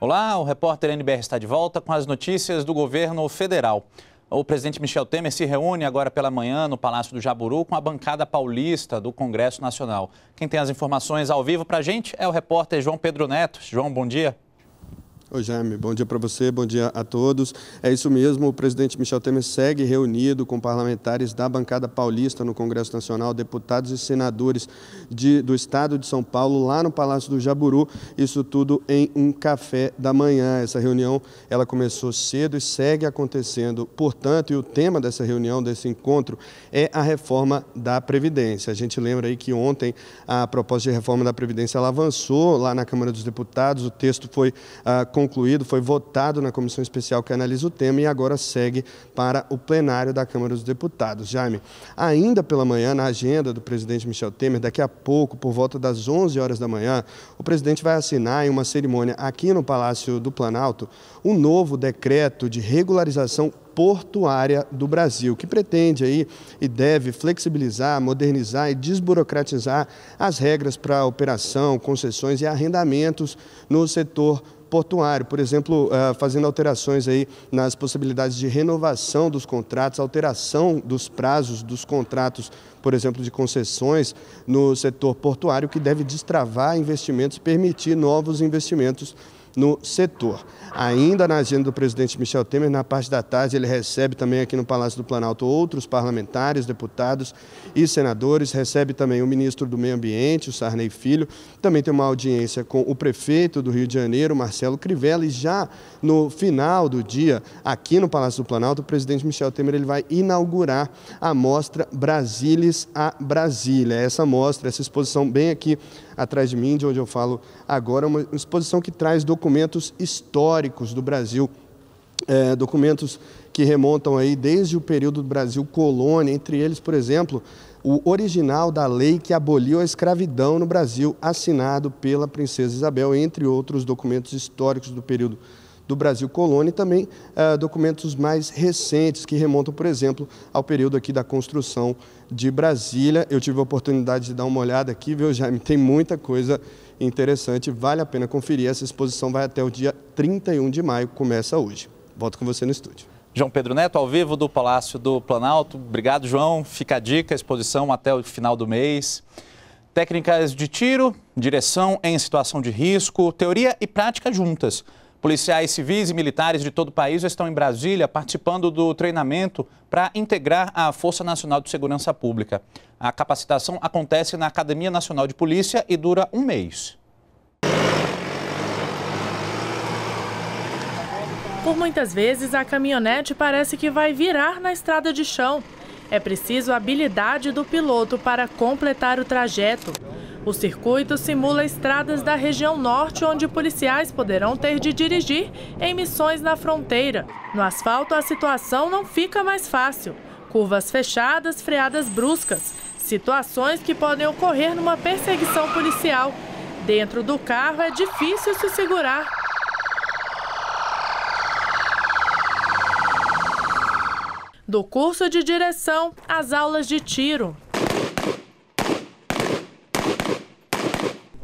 Olá, o repórter NBR está de volta com as notícias do governo federal. O presidente Michel Temer se reúne agora pela manhã no Palácio do Jaburu com a bancada paulista do Congresso Nacional. Quem tem as informações ao vivo para a gente é o repórter João Pedro Neto. João, bom dia. Oi, Jaime. Bom dia para você, bom dia a todos. É isso mesmo, o presidente Michel Temer segue reunido com parlamentares da bancada paulista no Congresso Nacional, deputados e senadores de, do estado de São Paulo, lá no Palácio do Jaburu, isso tudo em um café da manhã. Essa reunião ela começou cedo e segue acontecendo. Portanto, e o tema dessa reunião, desse encontro, é a reforma da Previdência. A gente lembra aí que ontem a proposta de reforma da Previdência ela avançou lá na Câmara dos Deputados, o texto foi uh, concluído, foi votado na comissão especial que analisa o tema e agora segue para o plenário da Câmara dos Deputados. Jaime, ainda pela manhã, na agenda do presidente Michel Temer, daqui a pouco, por volta das 11 horas da manhã, o presidente vai assinar em uma cerimônia aqui no Palácio do Planalto um novo decreto de regularização portuária do Brasil, que pretende aí e deve flexibilizar, modernizar e desburocratizar as regras para operação, concessões e arrendamentos no setor portuário, por exemplo, ah, fazendo alterações aí nas possibilidades de renovação dos contratos, alteração dos prazos dos contratos, por exemplo, de concessões no setor portuário, que deve destravar investimentos, permitir novos investimentos no setor. Ainda na agenda do presidente Michel Temer, na parte da tarde, ele recebe também aqui no Palácio do Planalto outros parlamentares, deputados e senadores, recebe também o ministro do Meio Ambiente, o Sarney Filho, também tem uma audiência com o prefeito do Rio de Janeiro, Marcelo Crivella, e já no final do dia, aqui no Palácio do Planalto, o presidente Michel Temer ele vai inaugurar a mostra Brasilis a Brasília. Essa mostra, essa exposição bem aqui atrás de mim, de onde eu falo agora, é uma exposição que traz documentos documentos históricos do Brasil, é, documentos que remontam aí desde o período do Brasil colônia, entre eles, por exemplo, o original da lei que aboliu a escravidão no Brasil, assinado pela princesa Isabel, entre outros documentos históricos do período do Brasil Colônia e também uh, documentos mais recentes que remontam, por exemplo, ao período aqui da construção de Brasília. Eu tive a oportunidade de dar uma olhada aqui, viu, Jaime? Tem muita coisa interessante, vale a pena conferir. Essa exposição vai até o dia 31 de maio, começa hoje. Volto com você no estúdio. João Pedro Neto, ao vivo do Palácio do Planalto. Obrigado, João. Fica a dica, exposição até o final do mês. Técnicas de tiro, direção em situação de risco, teoria e prática juntas. Policiais civis e militares de todo o país estão em Brasília participando do treinamento para integrar a Força Nacional de Segurança Pública. A capacitação acontece na Academia Nacional de Polícia e dura um mês. Por muitas vezes, a caminhonete parece que vai virar na estrada de chão. É preciso a habilidade do piloto para completar o trajeto. O circuito simula estradas da região norte, onde policiais poderão ter de dirigir em missões na fronteira. No asfalto, a situação não fica mais fácil. Curvas fechadas, freadas bruscas. Situações que podem ocorrer numa perseguição policial. Dentro do carro é difícil se segurar. Do curso de direção às aulas de tiro.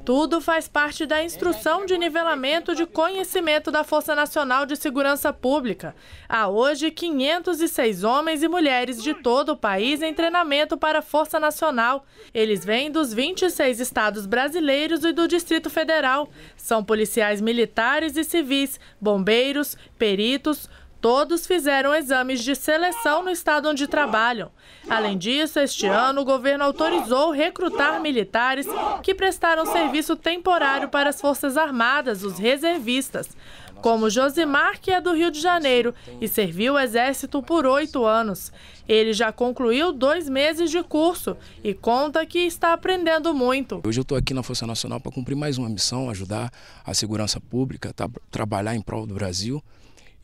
Tudo faz parte da instrução de nivelamento de conhecimento da Força Nacional de Segurança Pública. Há hoje 506 homens e mulheres de todo o país em treinamento para a Força Nacional. Eles vêm dos 26 estados brasileiros e do Distrito Federal. São policiais militares e civis, bombeiros, peritos, Todos fizeram exames de seleção no estado onde trabalham. Além disso, este ano o governo autorizou recrutar militares que prestaram serviço temporário para as Forças Armadas, os reservistas, como Josimar, que é do Rio de Janeiro e serviu o Exército por oito anos. Ele já concluiu dois meses de curso e conta que está aprendendo muito. Hoje eu estou aqui na Força Nacional para cumprir mais uma missão, ajudar a segurança pública, tá, trabalhar em prol do Brasil.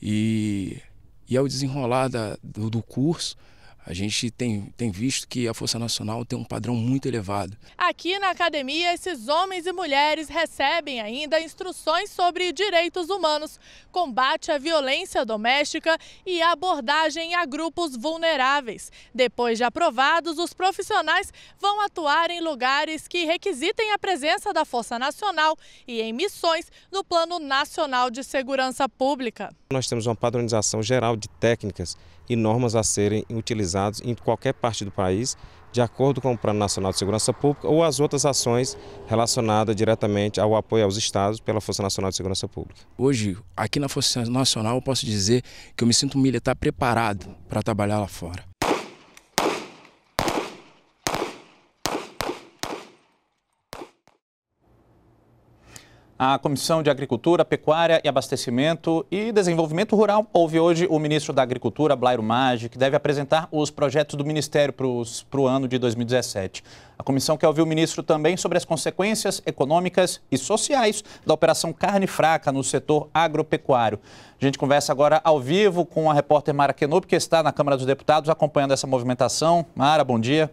E, e ao desenrolar da, do, do curso, a gente tem, tem visto que a Força Nacional tem um padrão muito elevado. Aqui na academia, esses homens e mulheres recebem ainda instruções sobre direitos humanos, combate à violência doméstica e abordagem a grupos vulneráveis. Depois de aprovados, os profissionais vão atuar em lugares que requisitem a presença da Força Nacional e em missões no Plano Nacional de Segurança Pública. Nós temos uma padronização geral de técnicas e normas a serem utilizadas em qualquer parte do país, de acordo com o Plano Nacional de Segurança Pública ou as outras ações relacionadas diretamente ao apoio aos estados pela Força Nacional de Segurança Pública. Hoje, aqui na Força Nacional, eu posso dizer que eu me sinto militar preparado para trabalhar lá fora. A Comissão de Agricultura, Pecuária e Abastecimento e Desenvolvimento Rural ouve hoje o ministro da Agricultura, Blairo Maggi, que deve apresentar os projetos do Ministério para o ano de 2017. A comissão quer ouvir o ministro também sobre as consequências econômicas e sociais da Operação Carne Fraca no setor agropecuário. A gente conversa agora ao vivo com a repórter Mara Kenob, que está na Câmara dos Deputados acompanhando essa movimentação. Mara, bom dia.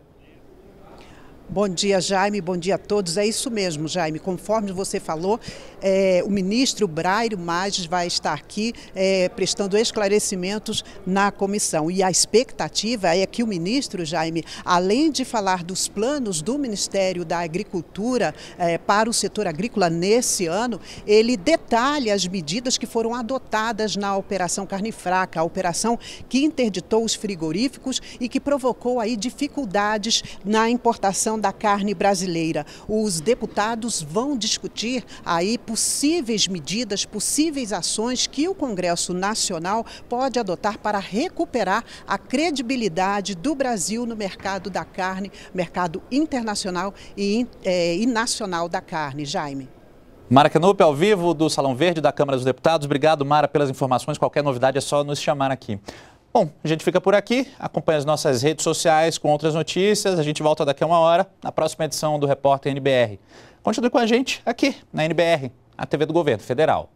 Bom dia, Jaime. Bom dia a todos. É isso mesmo, Jaime. Conforme você falou, é, o ministro Brairo Magis vai estar aqui é, prestando esclarecimentos na comissão. E a expectativa é que o ministro Jaime, além de falar dos planos do Ministério da Agricultura é, para o setor agrícola nesse ano, ele detalhe as medidas que foram adotadas na Operação Carne Fraca, a operação que interditou os frigoríficos e que provocou aí dificuldades na importação da carne brasileira. Os deputados vão discutir aí possíveis medidas, possíveis ações que o Congresso Nacional pode adotar para recuperar a credibilidade do Brasil no mercado da carne, mercado internacional e, é, e nacional da carne. Jaime. Mara Canupe, ao vivo do Salão Verde da Câmara dos Deputados. Obrigado, Mara, pelas informações. Qualquer novidade é só nos chamar aqui. Bom, a gente fica por aqui, acompanha as nossas redes sociais com outras notícias. A gente volta daqui a uma hora na próxima edição do Repórter NBR. Continue com a gente aqui na NBR, a TV do Governo Federal.